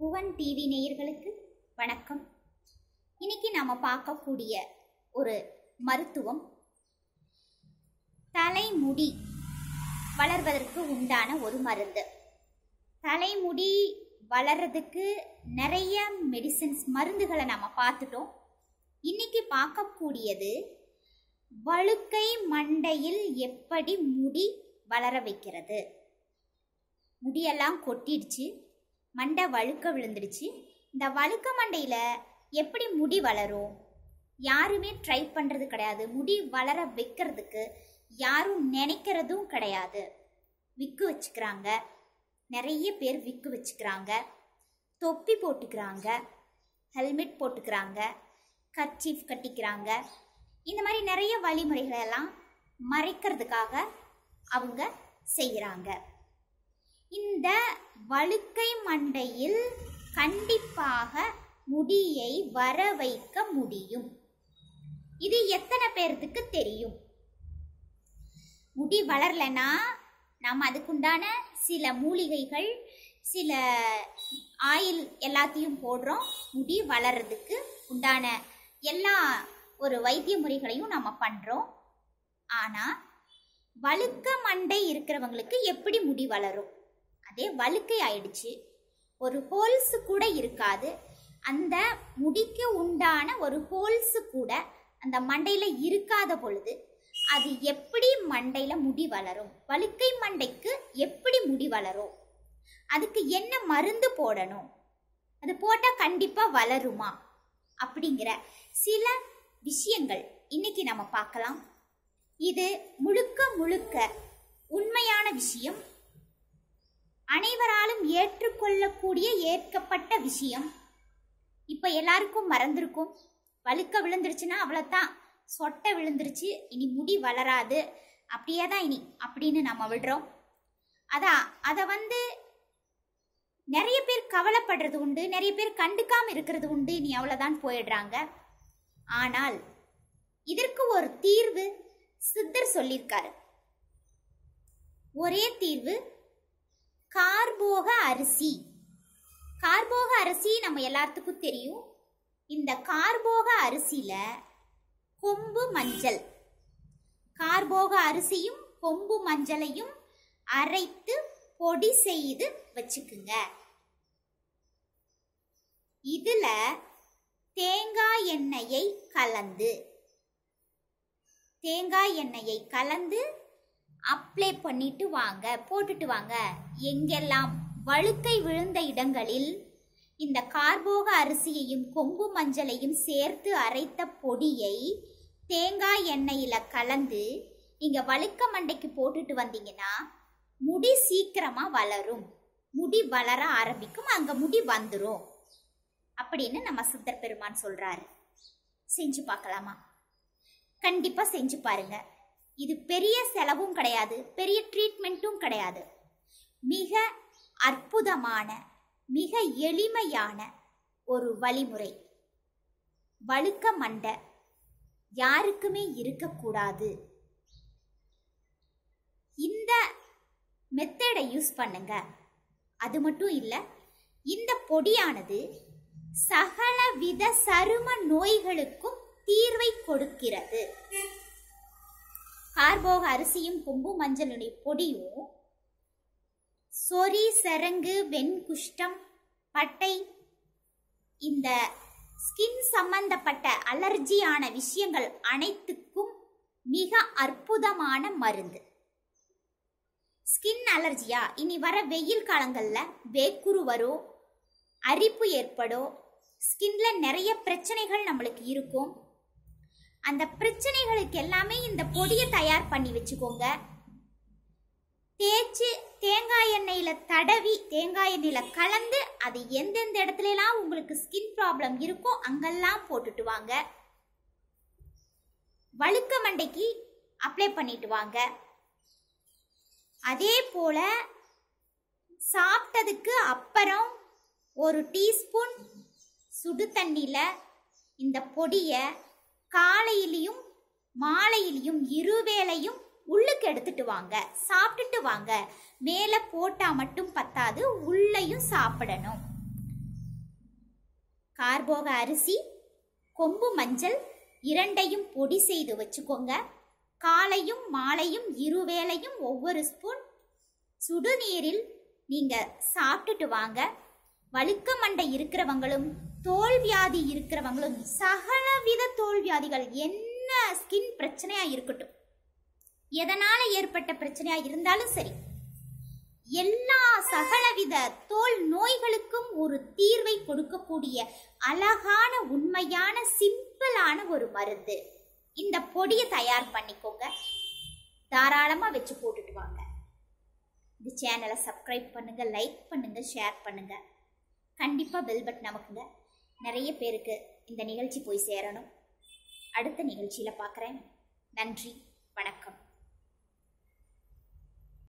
Bhuvan TV நேயர்களுக்கு வணக்கம் இன்னைக்கு நாம் பார்க்கக்கூடிய ஒரு மருத்துவம் தலைமுடி வளர்வதற்கு உண்டான ஒரு மருந்து தலைமுடி வளர்றதுக்கு நிறைய மெடிசன்ஸ் மருந்துகளை நாம் பார்த்துட்டோம் இன்னைக்கு பார்க்கக்கூடியது வழுக்கை மண்டையில் எப்படி முடி வளர வைக்கிறது முடியெல்லாம் கொட்டிடுச்சு மண்டை வழுக்க விழுந்துருச்சு இந்த வழுக்க மண்டையில் எப்படி முடி வளரும் யாருமே ட்ரை பண்ணுறது கிடையாது முடி வளர வைக்கிறதுக்கு யாரும் நினைக்கிறதும் கிடையாது விக்கு வச்சுக்கிறாங்க நிறைய பேர் விக்கு வச்சுக்கிறாங்க தொப்பி போட்டுக்கிறாங்க ஹெல்மெட் போட்டுக்கிறாங்க கர்ச்சீஃப் கட்டிக்கிறாங்க இந்த மாதிரி நிறைய வழிமுறைகளெல்லாம் மறைக்கிறதுக்காக அவங்க செய்கிறாங்க இந்த வழுக்கை மண்டையில் கண்டிப்பாக முடியை வர வைக்க முடியும் இது எத்தனை பேர்த்துக்கு தெரியும் முடி வளரலனா நம்ம அதுக்குண்டான சில மூலிகைகள் சில ஆயில் எல்லாத்தையும் போடுறோம் முடி வளர்றதுக்கு உண்டான எல்லா ஒரு வைத்திய முறைகளையும் நம்ம பண்ணுறோம் ஆனால் வழுக்க மண்டை இருக்கிறவங்களுக்கு எப்படி முடி வளரும் அதே வழுக்கை ஆயிடுச்சு ஒரு ஹோல்ஸ் கூட இருக்காது அந்த முடிக்கு உண்டான ஒரு ஹோல்ஸ் கூட அந்த மண்டையில் இருக்காத பொழுது அது எப்படி மண்டையில் முடி வளரும் வழுக்கை மண்டைக்கு எப்படி முடி வளரும் அதுக்கு என்ன மருந்து போடணும் அது போட்டால் கண்டிப்பாக வளருமா அப்படிங்கிற சில விஷயங்கள் இன்னைக்கு நம்ம பார்க்கலாம் இது முழுக்க முழுக்க உண்மையான விஷயம் அனைவராலும் ஏற்றுக்கொள்ளக்கூடிய ஏற்கப்பட்ட விஷயம் இப்போ எல்லாருக்கும் மறந்துருக்கும் வழுக்க விழுந்துருச்சுன்னா அவ்வளோத்தான் சொட்டை விழுந்துருச்சு இனி முடி வளராது அப்படியே தான் இனி அப்படின்னு நம்ம விடுறோம் அதான் அதை வந்து நிறைய பேர் கவலைப்படுறது உண்டு நிறைய பேர் கண்டுக்காமல் இருக்கிறது உண்டு இனி அவ்வளோதான் போயிடுறாங்க ஆனால் இதற்கு ஒரு தீர்வு சித்தர் சொல்லியிருக்காரு ஒரே தீர்வு கார்போக அரிசி கார்போக அரிசி நம்ம எல்லாத்துக்கும் தெரியும் இந்த கார்போக அரிசியில் கொம்பு மஞ்சள் கார்போக அரிசியும் கொம்பு மஞ்சளையும் அரைத்து பொடி செய்து வச்சுக்குங்க இதில் தேங்காய் எண்ணெயை கலந்து தேங்காய் எண்ணெயை கலந்து அப்ளை பண்ணிட்டு வாங்க போட்டுட்டு வாங்க எங்கெல்லாம் வழுக்கை விழுந்த இடங்களில் இந்த கார்போக அரிசியையும் கொங்கு மஞ்சளையும் சேர்த்து அரைத்த பொடியை தேங்காய் எண்ணெயில் கலந்து நீங்கள் வழுக்க மண்டைக்கு போட்டுட்டு வந்தீங்கன்னா முடி சீக்கிரமாக வளரும் முடி வளர ஆரம்பிக்கும் அங்கே முடி வந்துடும் அப்படின்னு நம்ம சித்தர் பெருமான் சொல்கிறாரு செஞ்சு பார்க்கலாமா கண்டிப்பாக செஞ்சு பாருங்கள் இது பெரிய செலவும் கிடையாது பெரிய ட்ரீட்மெண்ட்டும் கிடையாது மிக அற்புதமான மிக எளிமையான ஒரு வழிமுறை வழுக்க மண்டை யாருக்குமே இருக்கக்கூடாது இந்த மெத்தடை யூஸ் பண்ணுங்க அது மட்டும் இல்லை இந்த பொடியானது சகலவித சரும நோய்களுக்கும் தீர்வை கொடுக்கிறது ஆர்போக அரிசியும் கொம்பு மஞ்சளுடைய பொடியும் சொரி சரங்கு வெண்குஷ்டம் பட்டை இந்த ஸ்கின் சம்பந்தப்பட்ட அலர்ஜியான விஷயங்கள் அனைத்துக்கும் மிக அற்புதமான மருந்து ஸ்கின் அலர்ஜியா இனி வர வெயில் காலங்களில் வேக்குரு வரும் அரிப்பு ஏற்படும் ஸ்கின்ல நிறைய பிரச்சனைகள் நம்மளுக்கு இருக்கும் அந்த பிரச்சனைகளுக்கு எல்லாமே இந்த பொடியை தயார் பண்ணி வச்சுக்கோங்க தேய்ச்சி தேங்காய் எண்ணெயில் தடவி தேங்காய் எண்ணெயில் கலந்து அது எந்தெந்த இடத்துலலாம் உங்களுக்கு ஸ்கின் ப்ராப்ளம் இருக்கோ அங்கெல்லாம் போட்டுட்டு வாங்க வழுக்க மண்டைக்கு அப்ளை பண்ணிட்டு வாங்க அதே போல் சாப்பிட்டதுக்கு அப்புறம் ஒரு டீஸ்பூன் சுடு தண்ணியில் இந்த பொடியை காலையிலையும் மாலையிலையும் இருவேளையும் உள்ளுக்கு எடுத்துட்டு வாங்க சாப்பிட்டுட்டு வாங்க மேலே போட்டால் மட்டும் பத்தாது உள்ளையும் சாப்பிடணும் கார்போக அரிசி கொம்பு மஞ்சள் இரண்டையும் பொடி செய்து வச்சுக்கோங்க காலையும் மாலையும் இருவேளையும் ஒவ்வொரு ஸ்பூன் சுடுநீரில் நீங்கள் சாப்பிட்டுட்டு வாங்க வழுக்க மண்டை இருக்கிறவங்களும் தோல்வியாதி இருக்கிறவங்களும் சகலவித தோல்வியாதிகள் என்ன ஸ்கின் பிரச்சனையாக இருக்கட்டும் எதனால் ஏற்பட்ட பிரச்சனையாக இருந்தாலும் சரி எல்லா சகலவித தோல் நோய்களுக்கும் ஒரு தீர்வை கொடுக்கக்கூடிய அழகான உண்மையான சிம்பிளான ஒரு மருந்து இந்த பொடியை தயார் பண்ணிக்கோங்க தாராளமாக வச்சு போட்டுட்டு வாங்க இந்த சேனலை சப்ஸ்கிரைப் பண்ணுங்கள் லைக் பண்ணுங்கள் ஷேர் பண்ணுங்கள் கண்டிப்பாக பெல் பட்டன் நமக்குங்க நிறைய பேருக்கு இந்த நிகழ்ச்சி போய் சேரணும் அடுத்த நிகழ்ச்சியில் பார்க்குறேன் நன்றி வணக்கம்